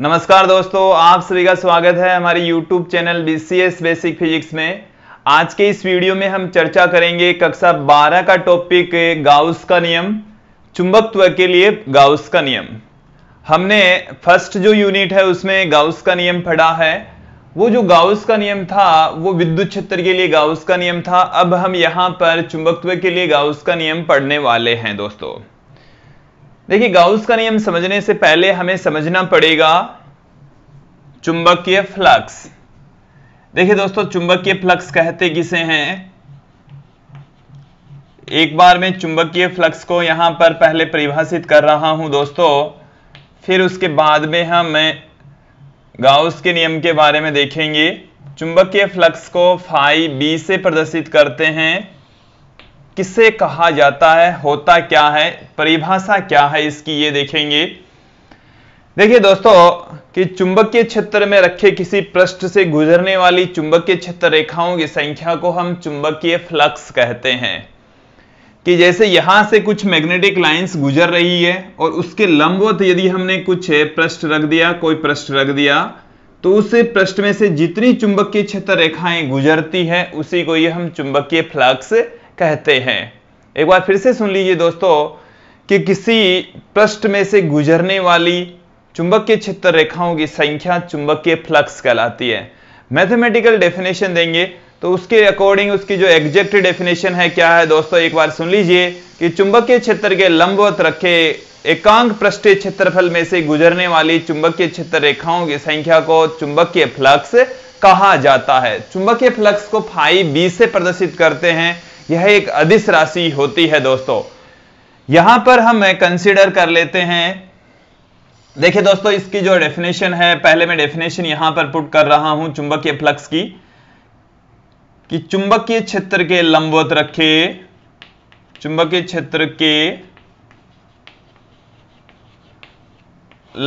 नमस्कार दोस्तों आप सभी का स्वागत है हमारे YouTube channel B C S basic physics में आज के इस वीडियो में हम चर्चा करेंगे कक्षा 12 का टॉपिक गाउस का नियम चुंबकत्व के लिए गाउस का नियम हमने फर्स्ट जो यूनिट है उसमें गाउस का नियम पढ़ा है वो जो गाउस का नियम था वो विद्युत क्षेत्र के लिए गाउस का नियम था अब हम यहाँ पर चुंबकत्व के लिए गाउस का नियम पढ़ने वाले हैं दोस्तों देखिए गाउस का नियम समझने से पहले हमें समझना पड़ेगा चुंबकीय फ्लक्स देखिए दोस्तों चुंबकीय फ्लक्स कहते किसे हैं एक बार मैं चुंबकीय फ्लक्स को यहां पर पहले परिभाषित कर रहा हूं दोस्तों फिर उसके बाद में हम मैं गाउस के नियम के बारे में देखेंगे चुंबकीय फ्लक्स को फाइव बी से प्रदर्शित करते हैं किसे कहा जाता है होता क्या है परिभाषा क्या है इसकी ये देखेंगे देखिए दोस्तों कि चुंबकीय क्षेत्र में रखे किसी पृष्ठ से गुजरने वाली चुंबकीय क्षेत्र रेखाओं की संख्या को हम चुंबकीय फ्लक्स कहते हैं कि जैसे यहां से कुछ मैग्नेटिक लाइंस गुजर रही है और उसके लंबवत यदि हमने कुछ पृष्ठ रख दिया कोई पृष्ठ रख दिया तो उस पृष्ठ में से जितनी चुंबकीय क्षेत्र रेखाएं गुजरती है उसी को ये हम चुंबकीय फ्लक्स कहते हैं एक बार फिर से सुन लीजिए दोस्तों कि किसी पृष्ठ में से गुजरने वाली के क्षेत्र रेखाओं की संख्या के फ्लक्स कहलाती है मैथमेटिकल डेफिनेशन देंगे तो उसके अकॉर्डिंग उसकी जो एग्जैक्ट डेफिनेशन है क्या है दोस्तों एक बार सुन लीजिए कि चुंबकीय क्षेत्र के लंबवत रखे एकांक पृष्ठ क्षेत्रफल में से गुजरने वाली के क्षेत्र रेखाओं की संख्या को चुंबक फ्लक्स कहा जाता है चुंबक फ्लक्स को फाइव बी से प्रदर्शित करते हैं यह एक अधिस राशि होती है दोस्तों यहां पर हम कंसिडर कर लेते हैं देखिए दोस्तों इसकी जो डेफिनेशन है पहले मैं डेफिनेशन यहां पर पुट कर रहा हूं चुंबकीय फ्लक्स की कि चुंबकीय क्षेत्र के लंबवत रखे चुंबकीय क्षेत्र के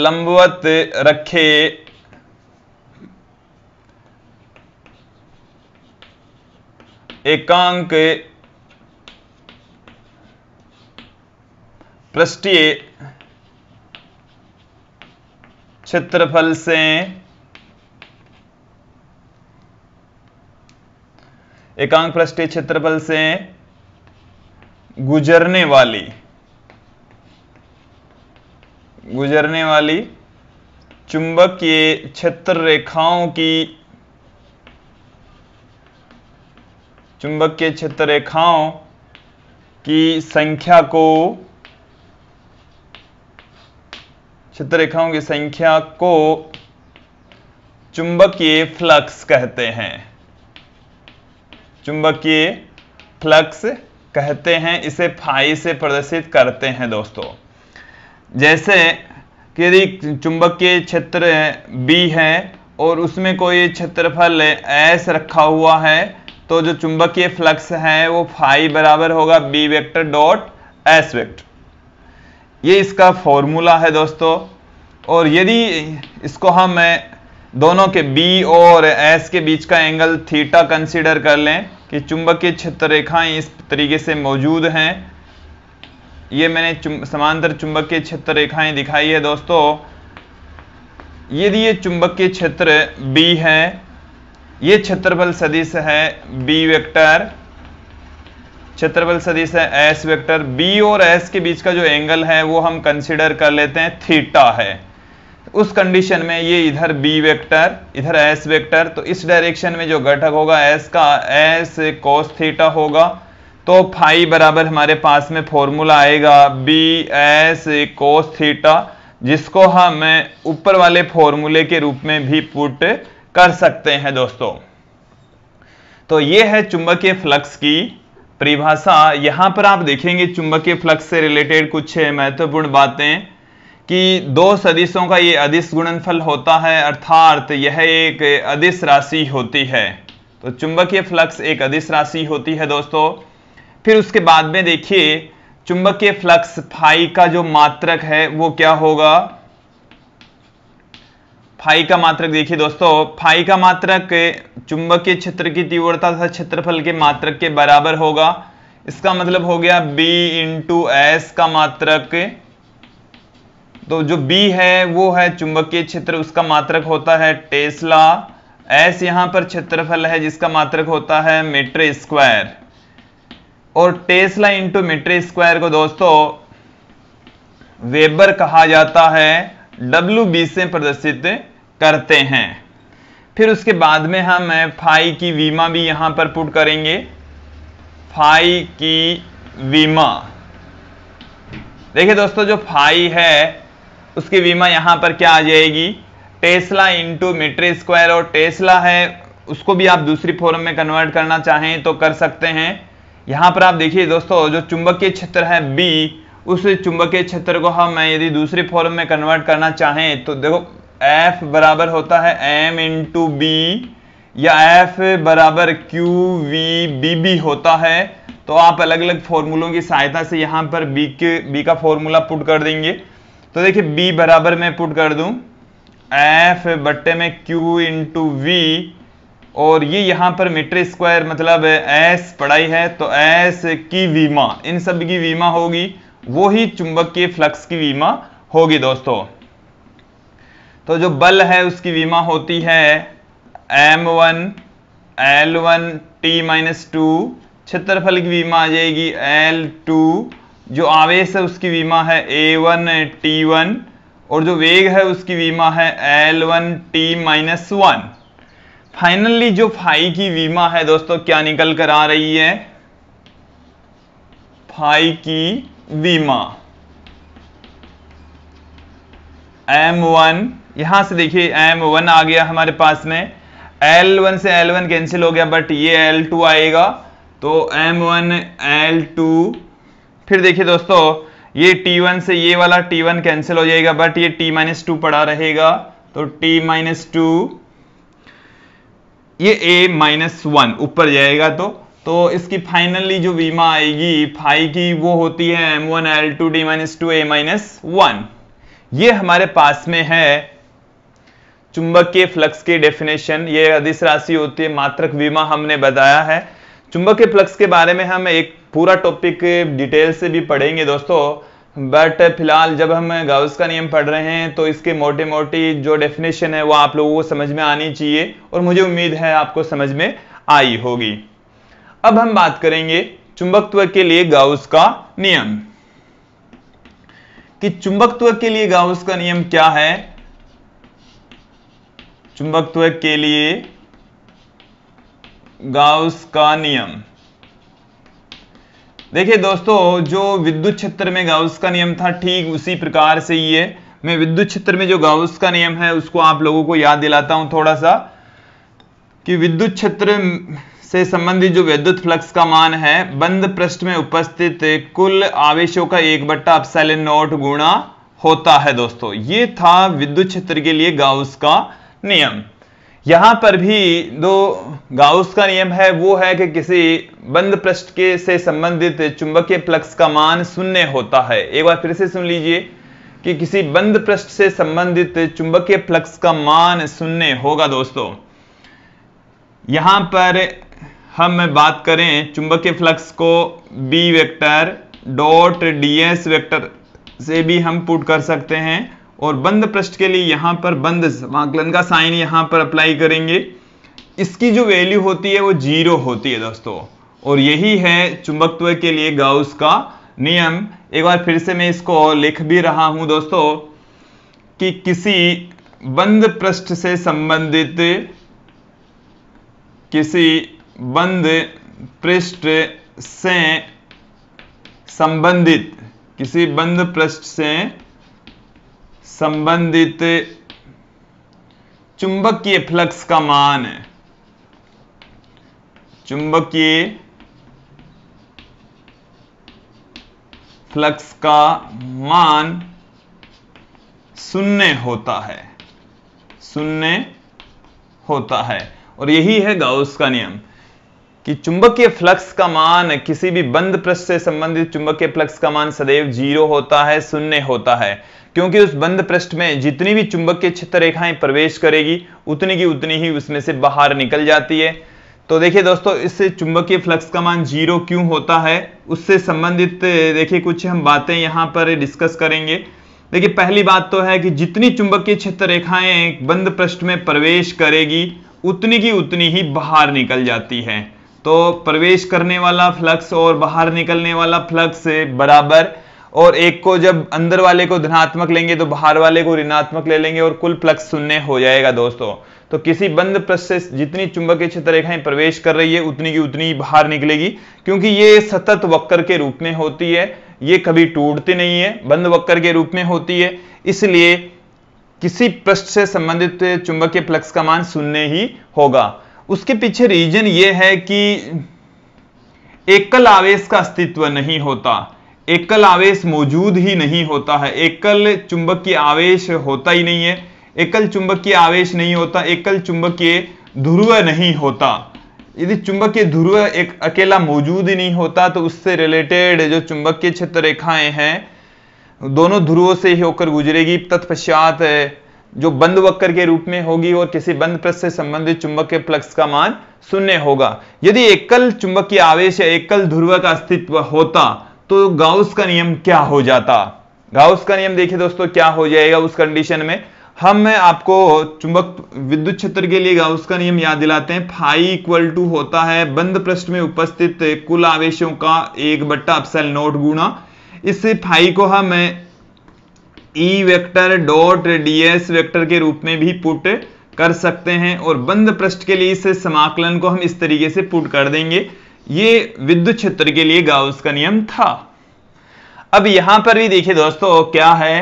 लंबवत रखे एकांक पृष्ठीय क्षेत्रफल से एकांक पृष्ठीय क्षेत्रफल से गुजरने वाली गुजरने वाली चुंबकीय क्षेत्र रेखाओं की चुंबकीय क्षेत्र रेखाओं की संख्या को क्षेत्र रेखाओं की संख्या को चुंबकीय फ्लक्स कहते हैं चुंबकीय फ्लक्स कहते हैं इसे फाई से प्रदर्शित करते हैं दोस्तों जैसे कि यदि चुंबकीय क्षेत्र बी है और उसमें कोई क्षेत्रफल एस रखा हुआ है तो जो चुंबकीय फ्लक्स है वो फाई बराबर होगा B vector dot S vector ये इसका फॉर्मूला है दोस्तों और यदि इसको हम दोनों के बी और एस के बीच का एंगल थीटा कंसीडर कर लें कि चुंबकीय क्षेत्र रेखाएं इस तरीके से मौजूद हैं ये मैंने चुम, समांतर चुंबकीय क्षेत्र रेखाएं दिखाई है दोस्तों यदि ये चुंबकीय क्षेत्र बी है ये क्षेत्रफल सदिश है बी वेक्टर क्षेत्रफल सदिश है एस वेक्टर बी और एस के बीच का जो एंगल है वो हम कंसिडर कर लेते हैं थीटा है उस कंडीशन में ये इधर बी वेक्टर इधर एस वेक्टर तो इस डायरेक्शन में जो घटक होगा एस का एस कोस थीटा होगा तो फाइव बराबर हमारे पास में फॉर्मूला आएगा बी एस कोस थीटा जिसको हम ऊपर वाले फॉर्मूले के रूप में भी पुट कर सकते हैं दोस्तों तो ये है चुंबकीय फ्लक्स की परिभाषा यहां पर आप देखेंगे चुंबकीय फ्लक्स से रिलेटेड कुछ महत्वपूर्ण बातें कि दो सदिशों का ये अधिस गुणनफल होता है अर्थात यह एक अधिस राशि होती है तो चुंबकीय फ्लक्स एक अधिस राशि होती है दोस्तों फिर उसके बाद में देखिए चुंबकीय फ्लक्स फाई का जो मात्रक है वो क्या होगा फाई का मात्रक देखिए दोस्तों फाई का मात्रक चुंबकीय क्षेत्र की तीव्रता तथा क्षेत्रफल के मात्रक के बराबर होगा इसका मतलब हो गया B इंटू एस का मात्रक तो जो B है वो है चुंबकीय क्षेत्र उसका मात्रक होता है टेस्ला एस यहां पर क्षेत्रफल है जिसका मात्रक होता है मीटर स्क्वायर और टेस्ला इंटू मीटर स्क्वायर को दोस्तों वेबर कहा जाता है डब्ल्यू से प्रदर्शित करते हैं फिर उसके बाद में हम फाई की वीमा भी यहां पर पुट करेंगे फाई की वीमा देखिए दोस्तों जो फाई है उसकी वीमा यहां पर क्या आ जाएगी टेस्ला इंटू मीटर स्क्वायर और टेस्ला है उसको भी आप दूसरी फॉर्म में कन्वर्ट करना चाहें तो कर सकते हैं यहां पर आप देखिए दोस्तों जो चुंबकीय क्षेत्र है बी उस चुंबकीय क्षेत्र को हम यदि दूसरी फॉर्म में कन्वर्ट करना चाहें तो देखो एफ बराबर होता है एम इंटू बी या एफ बराबर क्यू वी बी बी होता है तो आप अलग अलग फॉर्मूलों की सहायता से यहां पर बी के बी का फॉर्मूला पुट कर देंगे तो देखिए बी बराबर मैं पुट कर दूं एफ बट्टे में क्यू इंटू वी और ये यहां पर मीटर स्क्वायर मतलब एस पढ़ाई है तो एस की वीमा इन सब की वीमा होगी वो ही चुंबक के फ्लक्स की वीमा होगी दोस्तों तो जो बल है उसकी विमा होती है M one L one T minus two क्षेत्रफल की बीमा आ जाएगी एल टू जो आवेश है उसकी बीमा है ए वन टी वन और जो वेग है उसकी बीमा है L one T minus one finally जो फाई की बीमा है दोस्तों क्या निकल कर आ रही है फाई की बीमा एम वन यहां से देखिए एम वन आ गया हमारे पास में एल वन से एल वन कैंसिल हो गया बट ये एल टू आएगा तो एम वन एल टू फिर देखिए दोस्तों ये टी वन से ये वाला टी वन कैंसिल हो जाएगा बट ये टी माइनस टू पड़ा रहेगा तो टी माइनस टू ये ए माइनस वन ऊपर जाएगा तो तो इसकी फाइनली जो वीमा आएगी फाइव की वो होती है M one L two D minus two A minus one ये हमारे पास में है के फ्लक्स की डेफिनेशन ये अधिस राशि होती है मात्रक विमा हमने बताया है के फ्लक्स के बारे में हम एक पूरा टॉपिक डिटेल से भी पढ़ेंगे दोस्तों बट फिलहाल जब हम गाउस का नियम पढ़ रहे हैं तो इसके मोटे मोटी जो डेफिनेशन है वो आप लोगों को समझ में आनी चाहिए और मुझे उम्मीद है आपको समझ में आई होगी अब हम बात करेंगे चुंबकत्व के लिए गाउस का नियम कि चुंबकत्व के लिए गाउस का नियम क्या है चुंबकत्व के लिए गाउस का नियम देखिए दोस्तों जो विद्युत क्षेत्र में गाउस का नियम था ठीक उसी प्रकार से ही है मैं विद्युत क्षेत्र में जो गाउस का नियम है उसको आप लोगों को याद दिलाता हूं थोड़ा सा कि विद्युत क्षेत्र से संबंधित जो विद्युत फ्लक्स का मान है बंद पृष्ठ में उपस्थित कुल आवेशों का एक बट्टा अपसेलन नोट गुणा होता है दोस्तों ये था विद्युत क्षेत्र के लिए गाउस का नियम यहां पर भी दो गाउस का नियम है वो है कि किसी बंद पृष्ठ के से संबंधित चुंबकीय प्लक्स का मान शून्य होता है एक बार फिर से सुन लीजिए कि किसी बंद पृष्ठ से संबंधित चुंबकीय प्लक्स का मान शून्य होगा दोस्तों यहां पर हम बात करें चुंबकीय फ्लक्स को B vector dot D S vector से भी हम पुट कर सकते हैं और बंद पृष्ठ के लिए यहां पर बंद आकलन का साइन यहां पर अप्लाई करेंगे इसकी जो वैल्यू होती है वो जीरो होती है दोस्तों और यही है चुंबकत्व के लिए गाउस का नियम एक बार फिर से मैं इसको लिख भी रहा हूं दोस्तों कि किसी बंद पृष्ठ से संबंधित किसी बंद पृष्ठ से संबंधित किसी बंद पृष्ठ से संबंधित चुंबकीय फ्लक्स का मान है चुंबकीय फ्लक्स का मान शून्य होता है शून्य होता है और यही है गाउस का नियम कि चुंबकीय फ्लक्स का मान किसी भी बंद प्रश्न से संबंधित चुंबकीय फ्लक्स का मान सदैव जीरो होता है शून्य होता है क्योंकि उस बंद पृष्ठ में जितनी भी चुंबक के क्षेत्र रेखाएं प्रवेश करेगी उतनी की उतनी ही उसमें से बाहर निकल जाती है तो देखिए दोस्तों इससे चुंबकीय फ्लक्स का मान जीरो क्यों होता है उससे संबंधित देखिए कुछ हम बातें यहाँ पर डिस्कस करेंगे देखिए पहली बात तो है कि जितनी चुंबकीय क्षेत्र रेखाएं बंद पृष्ठ में प्रवेश करेगी उतनी की उतनी ही बाहर निकल जाती है तो प्रवेश करने वाला फ्लक्स और बाहर निकलने वाला फ्लक्स बराबर और एक को जब अंदर वाले को धनात्मक लेंगे तो बाहर वाले को ऋणात्मक ले लेंगे और कुल प्लक्स शून्य हो जाएगा दोस्तों तो किसी बंद पृष्ठ से जितनी चुंबकीय क्षेत्र रेखाएं प्रवेश कर रही है उतनी की उतनी बाहर निकलेगी क्योंकि ये सतत वक्र के रूप में होती है ये कभी टूटती नहीं है बंद वक्र के रूप में होती है इसलिए किसी प्रश्न से संबंधित चुंबकीय प्लक्स का मान शून्य ही होगा उसके पीछे रीजन ये है कि एकल आवेश का अस्तित्व नहीं होता एकल आवेश मौजूद ही नहीं होता है एकल की आवेश होता ही नहीं है एकल की आवेश नहीं होता एकल चुंबकीय ध्रुव नहीं होता यदि के ध्रुव एक अकेला मौजूद ही नहीं होता तो उससे रिलेटेड जो के क्षेत्र रेखाएं हैं दोनों ध्रुवों से ही होकर गुजरेगी तत्पश्चात जो बंद वक्र के रूप में होगी और किसी बंद प्रस्थ से संबंधित के प्लक्स का मान शून्य होगा यदि एकल की आवेश या एकल ध्रुव का अस्तित्व होता तो गाउस का नियम क्या हो जाता गाउस का नियम देखिए दोस्तों क्या हो जाएगा उस कंडीशन में हम मैं आपको चुंबक विद्युत क्षेत्र के लिए गाउस का नियम याद दिलाते हैं फाई इक्वल टू होता है बंद पृष्ठ में उपस्थित कुल आवेशों का एक बट्टा अपसल नोट गुणा इस फाई को हम E vector dot DS vector के रूप में भी पुट कर सकते हैं और बंद पृष्ठ के लिए इस समाकलन को हम इस तरीके से पुट कर देंगे ये विद्युत क्षेत्र के लिए गाउस का नियम था अब यहां पर भी देखिए दोस्तों क्या है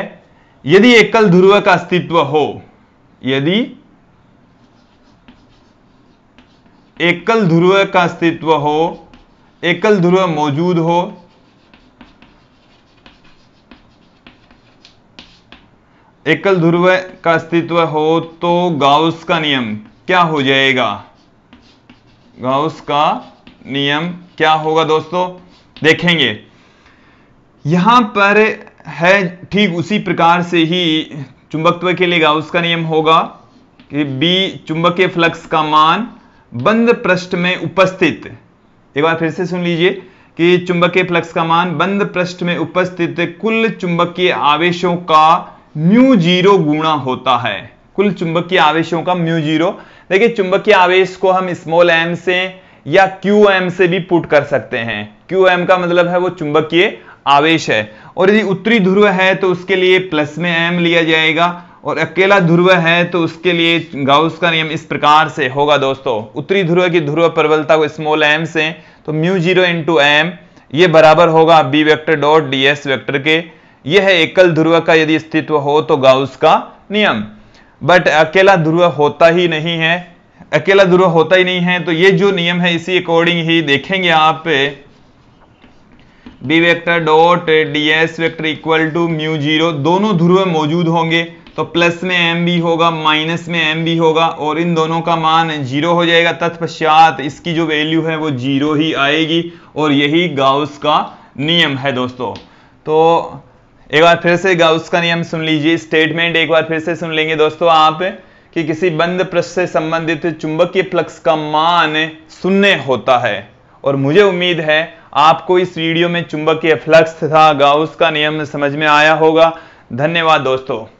यदि एकल ध्रुव का अस्तित्व हो यदि एकल ध्रुव का अस्तित्व हो एकल ध्रुव मौजूद हो एकल ध्रुव का अस्तित्व हो तो गाउस का नियम क्या हो जाएगा गाउस का नियम क्या होगा दोस्तों देखेंगे यहां पर है ठीक उसी प्रकार से ही चुंबकत्व के लिए गाउस का नियम होगा कि बी के फ्लक्स का मान बंद पृष्ठ में उपस्थित एक बार फिर से सुन लीजिए कि के फ्लक्स का मान बंद पृष्ठ में उपस्थित कुल चुंबकीय आवेशों का म्यू जीरो गुणा होता है कुल चुंबकीय आवेशों का म्यू जीरो देखिए चुंबकीय आवेश को हम स्मॉल एम से या क्यू एम से भी पुट कर सकते हैं क्यू एम का मतलब है वो चुंबकीय आवेश है और यदि उत्तरी ध्रुव है तो उसके लिए प्लस में एम लिया जाएगा और अकेला ध्रुव है तो उसके लिए गाउस का नियम इस प्रकार से होगा दोस्तों उत्तरी ध्रुव की ध्रुव प्रबलता को स्मॉल एम से तो म्यू जीरो इंटू एम ये बराबर होगा B vector dot D S vector के यह है एकल ध्रुव का यदि अस्तित्व हो तो गाउस का नियम बट अकेला ध्रुव होता ही नहीं है अकेला ध्रुव होता ही नहीं है तो ये जो नियम है इसी अकॉर्डिंग ही देखेंगे आप B vector dot D S vector equal to mu zero दोनों ध्रुव मौजूद होंगे तो प्लस में एम भी होगा माइनस में एम भी होगा और इन दोनों का मान जीरो हो जाएगा तत्पश्चात इसकी जो वैल्यू है वो जीरो ही आएगी और यही गाउस का नियम है दोस्तों तो एक बार फिर से गाउस का नियम सुन लीजिए स्टेटमेंट एक बार फिर से सुन लेंगे दोस्तों आप कि किसी बंद पृष्ठ से संबंधित चुंबकीय फ्लक्स का मान शून्य होता है और मुझे उम्मीद है आपको इस वीडियो में चुंबकीय फ्लक्स तथा गाउस का नियम समझ में आया होगा धन्यवाद दोस्तों